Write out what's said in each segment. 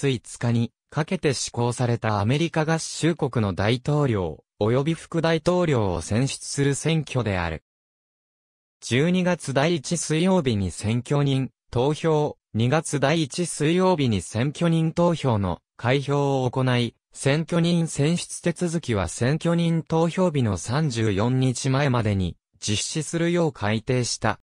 月5日にかけて施行されたアメリカ合衆国の大統領、及び副大統領を選出する選挙である。12月第1水曜日に選挙人、投票、2月第1水曜日に選挙人投票の開票を行い、選挙人選出手続きは選挙人投票日の34日前までに実施するよう改定した。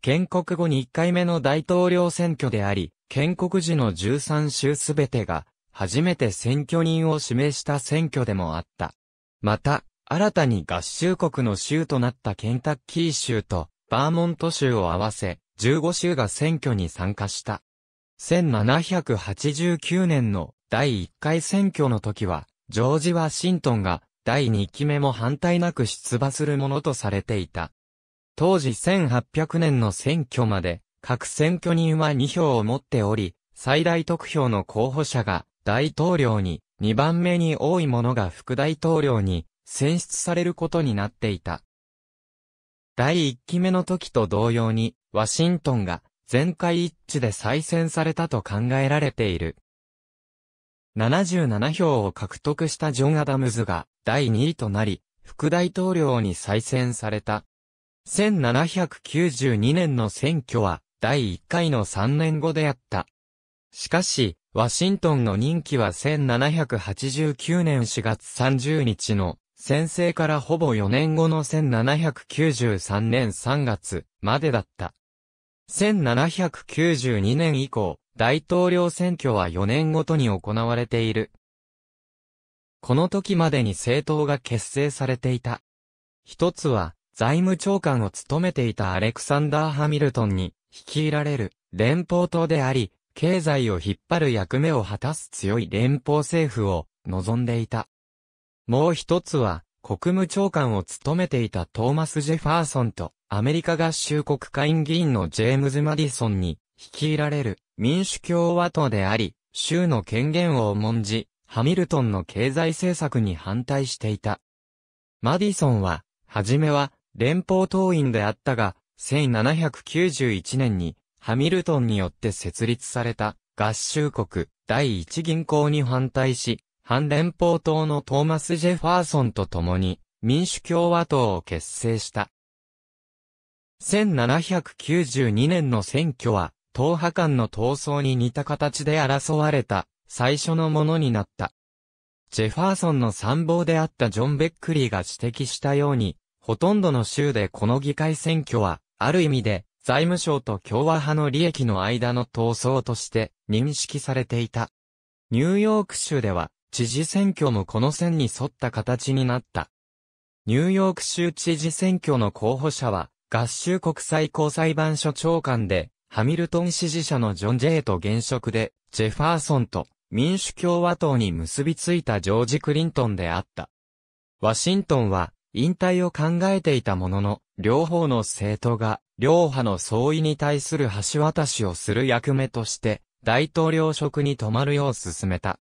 建国後2回目の大統領選挙であり、建国時の13州すべてが、初めて選挙人を指名した選挙でもあった。また、新たに合衆国の州となったケンタッキー州とバーモント州を合わせ、15州が選挙に参加した。1789年の第1回選挙の時は、ジョージ・ワシントンが第2期目も反対なく出馬するものとされていた。当時1800年の選挙まで、各選挙人は2票を持っており、最大得票の候補者が大統領に、2番目に多い者が副大統領に選出されることになっていた。第1期目の時と同様に、ワシントンが全会一致で再選されたと考えられている。77票を獲得したジョン・アダムズが第2位となり、副大統領に再選された。1792年の選挙は第1回の3年後であった。しかし、ワシントンの任期は1789年4月30日の先制からほぼ4年後の1793年3月までだった。1792年以降、大統領選挙は4年ごとに行われている。この時までに政党が結成されていた。一つは、財務長官を務めていたアレクサンダー・ハミルトンに率いられる連邦党であり、経済を引っ張る役目を果たす強い連邦政府を望んでいた。もう一つは、国務長官を務めていたトーマス・ジェファーソンとアメリカ合衆国会議員のジェームズ・マディソンに率いられる民主共和党であり、州の権限を重んじ、ハミルトンの経済政策に反対していた。マディソンは、はじめは連邦党員であったが、1791年にハミルトンによって設立された合衆国第一銀行に反対し、反連邦党のトーマス・ジェファーソンと共に民主共和党を結成した。1792年の選挙は、党派間の闘争に似た形で争われた最初のものになった。ジェファーソンの参謀であったジョン・ベックリーが指摘したように、ほとんどの州でこの議会選挙は、ある意味で、財務省と共和派の利益の間の闘争として認識されていた。ニューヨーク州では、知事選挙もこの線に沿った形になった。ニューヨーク州知事選挙の候補者は、合衆国際高裁判所長官で、ハミルトン支持者のジョン・ジェイと現職で、ジェファーソンと民主共和党に結びついたジョージ・クリントンであった。ワシントンは、引退を考えていたものの、両方の政党が、両派の相違に対する橋渡しをする役目として、大統領職に泊まるよう進めた。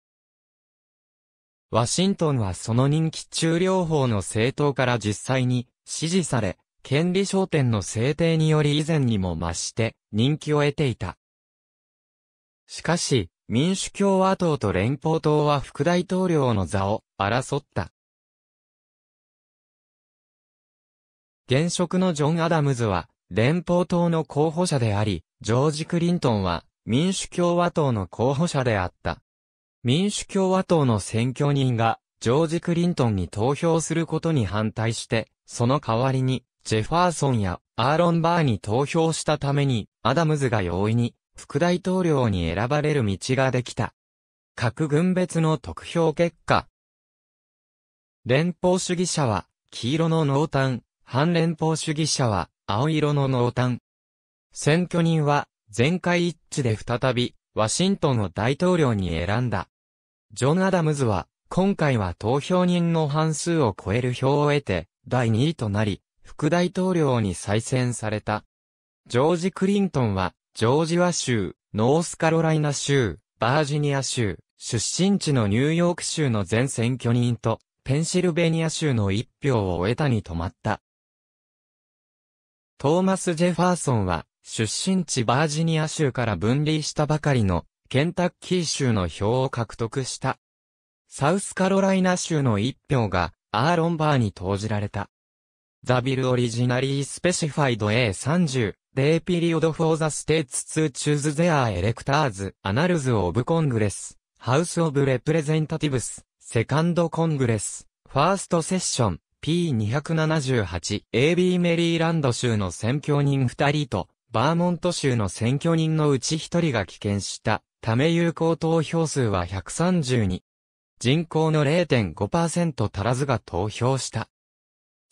ワシントンはその人気中両方の政党から実際に支持され、権利焦点の制定により以前にも増して人気を得ていた。しかし、民主共和党と連邦党は副大統領の座を争った。現職のジョン・アダムズは、連邦党の候補者であり、ジョージ・クリントンは、民主共和党の候補者であった。民主共和党の選挙人が、ジョージ・クリントンに投票することに反対して、その代わりに、ジェファーソンやアーロン・バーに投票したために、アダムズが容易に、副大統領に選ばれる道ができた。各軍別の得票結果。連邦主義者は、黄色の濃淡、反連邦主義者は、青色の濃淡。選挙人は、全会一致で再び、ワシントンを大統領に選んだ。ジョン・アダムズは、今回は投票人の半数を超える票を得て、第2位となり、副大統領に再選された。ジョージ・クリントンは、ジョージア州、ノースカロライナ州、バージニア州、出身地のニューヨーク州の全選挙人と、ペンシルベニア州の一票を得たに止まった。トーマス・ジェファーソンは、出身地バージニア州から分離したばかりの、ケンタッキー州の票を獲得した。サウスカロライナ州の一票が、アーロン・バーに投じられた。ザビルオリジナリースペシファイド A30、デイ・ピリオドフォーザステーツツー・チューズゼアエレクターズ、アナルズオブコングレス、ハウスオブレプレゼンタティブス、セカンドコングレス、ファーストセッション、P278、AB メリーランド州の選挙人2人と、バーモント州の選挙人のうち1人が棄権したため有効投票数は132。人口の0.5%足らずが投票した。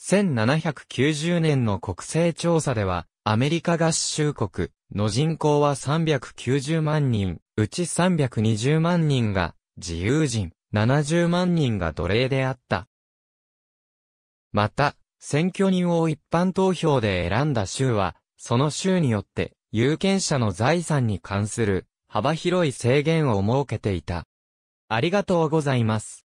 1790年の国勢調査では、アメリカ合衆国の人口は390万人、うち320万人が自由人、70万人が奴隷であった。また、選挙人を一般投票で選んだ州は、その州によって、有権者の財産に関する幅広い制限を設けていた。ありがとうございます。